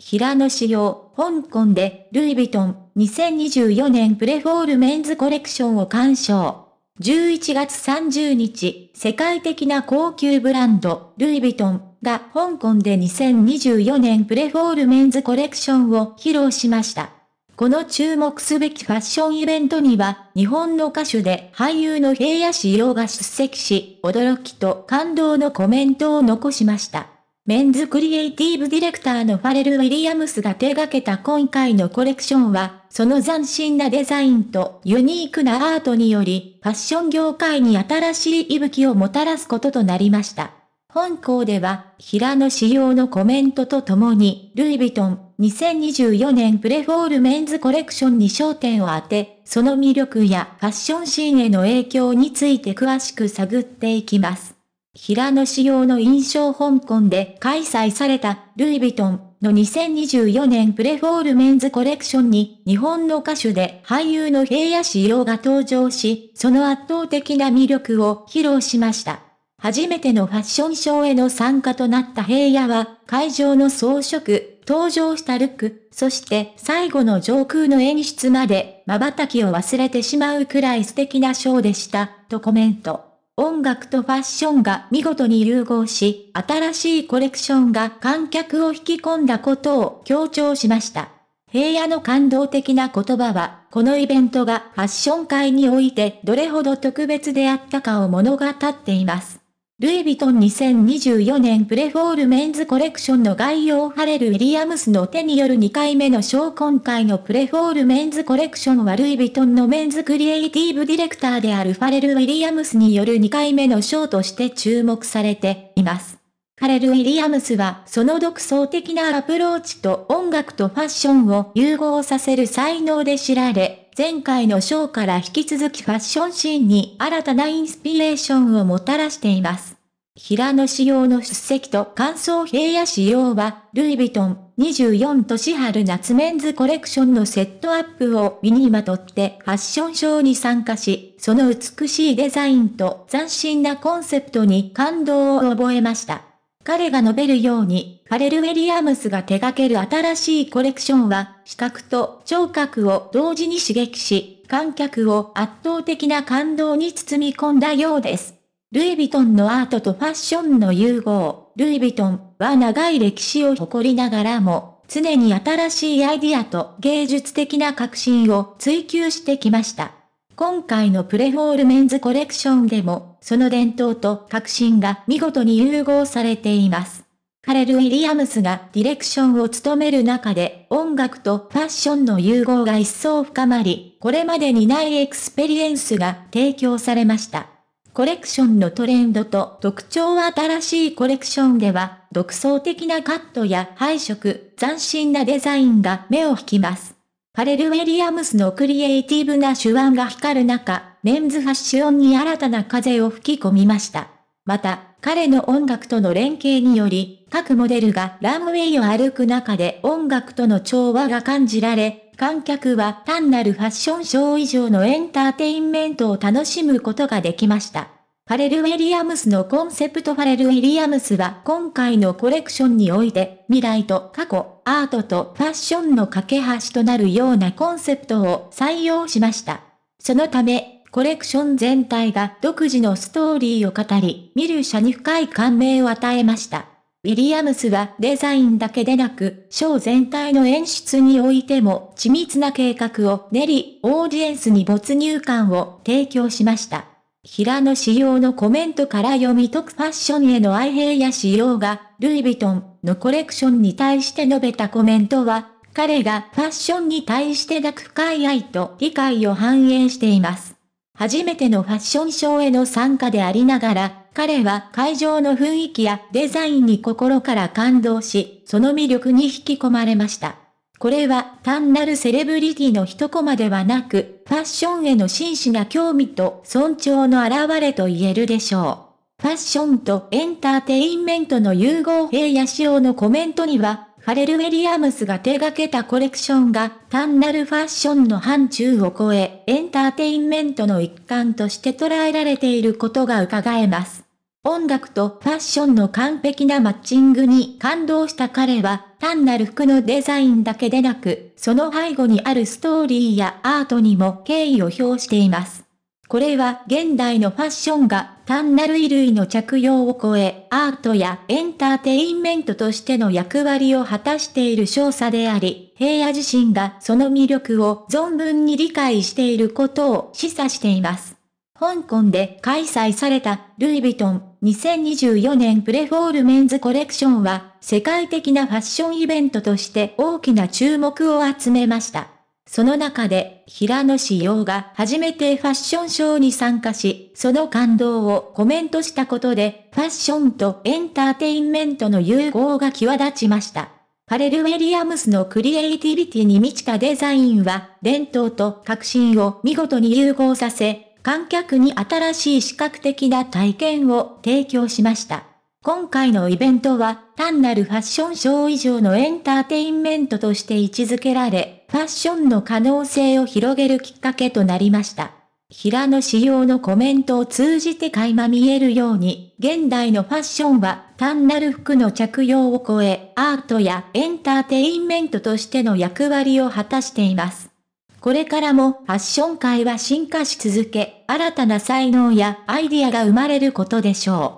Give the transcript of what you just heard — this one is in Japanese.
平野紫耀、香港で、ルイ・ヴィトン、2024年プレフォールメンズコレクションを鑑賞。11月30日、世界的な高級ブランド、ルイ・ヴィトンが香港で2024年プレフォールメンズコレクションを披露しました。この注目すべきファッションイベントには、日本の歌手で俳優の平野紫耀が出席し、驚きと感動のコメントを残しました。メンズクリエイティブディレクターのファレル・ウィリアムスが手掛けた今回のコレクションは、その斬新なデザインとユニークなアートにより、ファッション業界に新しい息吹をもたらすこととなりました。本校では、平野仕様のコメントとともに、ルイ・ヴィトン、2024年プレフォールメンズコレクションに焦点を当て、その魅力やファッションシーンへの影響について詳しく探っていきます。平野仕様の印象香港で開催されたルイ・ヴィトンの2024年プレフォールメンズコレクションに日本の歌手で俳優の平野仕様が登場し、その圧倒的な魅力を披露しました。初めてのファッションショーへの参加となった平野は会場の装飾、登場したルック、そして最後の上空の演出まで瞬きを忘れてしまうくらい素敵なショーでした、とコメント。音楽とファッションが見事に融合し、新しいコレクションが観客を引き込んだことを強調しました。平野の感動的な言葉は、このイベントがファッション界においてどれほど特別であったかを物語っています。ルイ・ヴィトン2024年プレフォールメンズコレクションの概要をレれるウィリアムスの手による2回目の賞今回のプレフォールメンズコレクションはルイ・ヴィトンのメンズクリエイティブディレクターであるファレル・ウィリアムスによる2回目の賞として注目されています。ファレル・ウィリアムスはその独創的なアプローチと音楽とファッションを融合させる才能で知られ、前回のショーから引き続きファッションシーンに新たなインスピレーションをもたらしています。平野仕様の出席と乾燥平野仕様は、ルイ・ヴィトン24都春夏メンズコレクションのセットアップを身にまとってファッションショーに参加し、その美しいデザインと斬新なコンセプトに感動を覚えました。彼が述べるように、ファレル・ウィリアムスが手掛ける新しいコレクションは、視覚と聴覚を同時に刺激し、観客を圧倒的な感動に包み込んだようです。ルイ・ヴィトンのアートとファッションの融合、ルイ・ヴィトンは長い歴史を誇りながらも、常に新しいアイディアと芸術的な革新を追求してきました。今回のプレフォールメンズコレクションでも、その伝統と革新が見事に融合されています。カレル・ウィリアムスがディレクションを務める中で、音楽とファッションの融合が一層深まり、これまでにないエクスペリエンスが提供されました。コレクションのトレンドと特徴新しいコレクションでは、独創的なカットや配色、斬新なデザインが目を引きます。カレル・ウィリアムスのクリエイティブな手腕が光る中、メンズファッションに新たな風を吹き込みました。また、彼の音楽との連携により、各モデルがランウェイを歩く中で音楽との調和が感じられ、観客は単なるファッションショー以上のエンターテインメントを楽しむことができました。ファレル・ウィリアムスのコンセプトファレル・ウィリアムスは今回のコレクションにおいて、未来と過去、アートとファッションの架け橋となるようなコンセプトを採用しました。そのため、コレクション全体が独自のストーリーを語り、見る者に深い感銘を与えました。ウィリアムスはデザインだけでなく、ショー全体の演出においても緻密な計画を練り、オーディエンスに没入感を提供しました。平野仕様のコメントから読み解くファッションへの愛兵や仕様が、ルイ・ヴィトンのコレクションに対して述べたコメントは、彼がファッションに対して抱く深い愛と理解を反映しています。初めてのファッションショーへの参加でありながら、彼は会場の雰囲気やデザインに心から感動し、その魅力に引き込まれました。これは単なるセレブリティの一コマではなく、ファッションへの真摯な興味と尊重の表れと言えるでしょう。ファッションとエンターテインメントの融合平野仕様のコメントには、ハレル・ウェリアムスが手掛けたコレクションが単なるファッションの範疇を超え、エンターテインメントの一環として捉えられていることが伺えます。音楽とファッションの完璧なマッチングに感動した彼は、単なる服のデザインだけでなく、その背後にあるストーリーやアートにも敬意を表しています。これは現代のファッションが単なる衣類の着用を超え、アートやエンターテインメントとしての役割を果たしている少佐であり、平野自身がその魅力を存分に理解していることを示唆しています。香港で開催されたルイ・ヴィトン2024年プレフォールメンズコレクションは世界的なファッションイベントとして大きな注目を集めました。その中で、平野紫耀が初めてファッションショーに参加し、その感動をコメントしたことで、ファッションとエンターテインメントの融合が際立ちました。パレル・ウェリアムスのクリエイティビティに満ちたデザインは、伝統と革新を見事に融合させ、観客に新しい視覚的な体験を提供しました。今回のイベントは単なるファッションショー以上のエンターテインメントとして位置づけられ、ファッションの可能性を広げるきっかけとなりました。平野仕様のコメントを通じて垣間見えるように、現代のファッションは単なる服の着用を超え、アートやエンターテインメントとしての役割を果たしています。これからもファッション界は進化し続け、新たな才能やアイディアが生まれることでしょう。